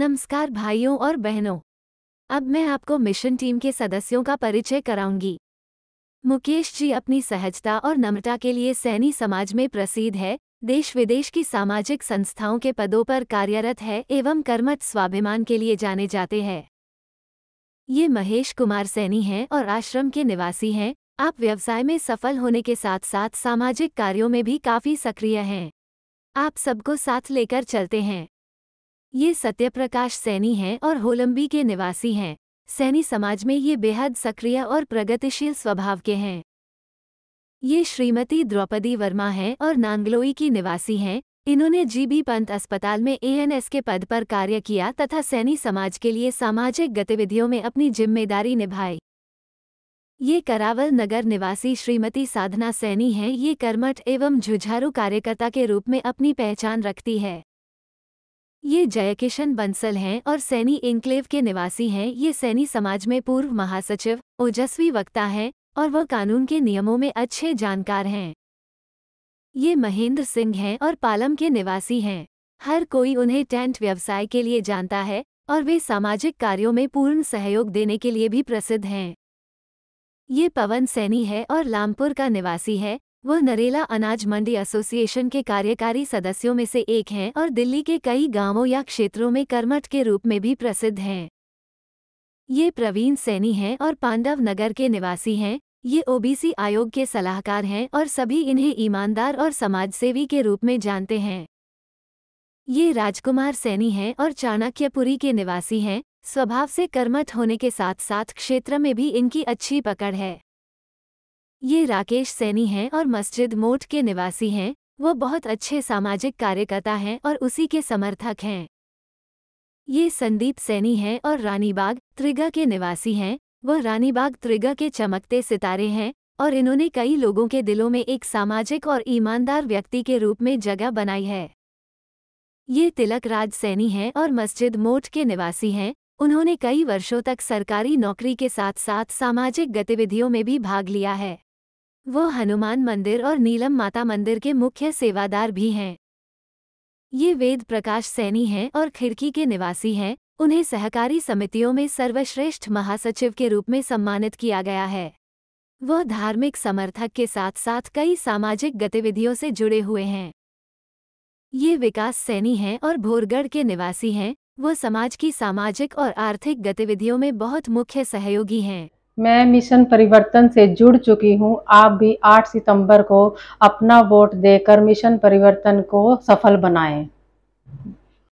नमस्कार भाइयों और बहनों अब मैं आपको मिशन टीम के सदस्यों का परिचय कराऊंगी मुकेश जी अपनी सहजता और नम्रता के लिए सैनी समाज में प्रसिद्ध है देश विदेश की सामाजिक संस्थाओं के पदों पर कार्यरत है एवं कर्मठ स्वाभिमान के लिए जाने जाते हैं ये महेश कुमार सैनी हैं और आश्रम के निवासी हैं आप व्यवसाय में सफल होने के साथ साथ सामाजिक कार्यों में भी काफ़ी सक्रिय हैं आप सबको साथ लेकर चलते हैं ये सत्यप्रकाश सैनी हैं और होलंबी के निवासी हैं सैनी समाज में ये बेहद सक्रिय और प्रगतिशील स्वभाव के हैं ये श्रीमती द्रौपदी वर्मा हैं और नांगलोई की निवासी हैं इन्होंने जीबी पंत अस्पताल में एएनएस के पद पर कार्य किया तथा सैनी समाज के लिए सामाजिक गतिविधियों में अपनी जिम्मेदारी निभाई ये करावल नगर निवासी श्रीमती साधना सैनी हैं ये कर्मठ एवं झुझारू कार्यकर्ता के रूप में अपनी पहचान रखती है ये जयकिशन बंसल हैं और सैनी इंक्लेव के निवासी हैं ये सैनी समाज में पूर्व महासचिव ओजस्वी वक्ता हैं और वह कानून के नियमों में अच्छे जानकार हैं ये महेंद्र सिंह हैं और पालम के निवासी हैं हर कोई उन्हें टेंट व्यवसाय के लिए जानता है और वे सामाजिक कार्यों में पूर्ण सहयोग देने के लिए भी प्रसिद्ध हैं ये पवन सैनी है और लामपुर का निवासी है वह नरेला अनाज मंडी एसोसिएशन के कार्यकारी सदस्यों में से एक हैं और दिल्ली के कई गांवों या क्षेत्रों में कर्मठ के रूप में भी प्रसिद्ध हैं ये प्रवीण सैनी हैं और पांडव नगर के निवासी हैं ये ओबीसी आयोग के सलाहकार हैं और सभी इन्हें ईमानदार और समाजसेवी के रूप में जानते हैं ये राजकुमार सैनी हैं और चाणक्यपुरी के निवासी हैं स्वभाव से कर्मठ होने के साथ साथ क्षेत्र में भी इनकी अच्छी पकड़ है ये राकेश सैनी हैं और मस्जिद मोट के निवासी हैं वो बहुत अच्छे सामाजिक कार्यकर्ता हैं और उसी के समर्थक हैं ये संदीप सैनी हैं और रानीबाग त्रिगा के निवासी हैं वो रानीबाग त्रिगा के चमकते सितारे हैं और इन्होंने कई लोगों के दिलों में एक सामाजिक और ईमानदार व्यक्ति के रूप में जगह बनाई है ये तिलक राज सैनी हैं और मस्जिद मोट के निवासी हैं उन्होंने कई वर्षों तक सरकारी नौकरी के साथ साथ सामाजिक गतिविधियों में भी भाग लिया है वो हनुमान मंदिर और नीलम माता मंदिर के मुख्य सेवादार भी हैं ये वेद प्रकाश सैनी हैं और खिड़की के निवासी हैं उन्हें सहकारी समितियों में सर्वश्रेष्ठ महासचिव के रूप में सम्मानित किया गया है वह धार्मिक समर्थक के साथ साथ कई सामाजिक गतिविधियों से जुड़े हुए हैं ये विकास सैनी हैं और भोरगढ़ के निवासी हैं वो समाज की सामाजिक और आर्थिक गतिविधियों में बहुत मुख्य सहयोगी हैं मैं मिशन परिवर्तन से जुड़ चुकी हूं। आप भी 8 सितंबर को अपना वोट देकर मिशन परिवर्तन को सफल बनाएं।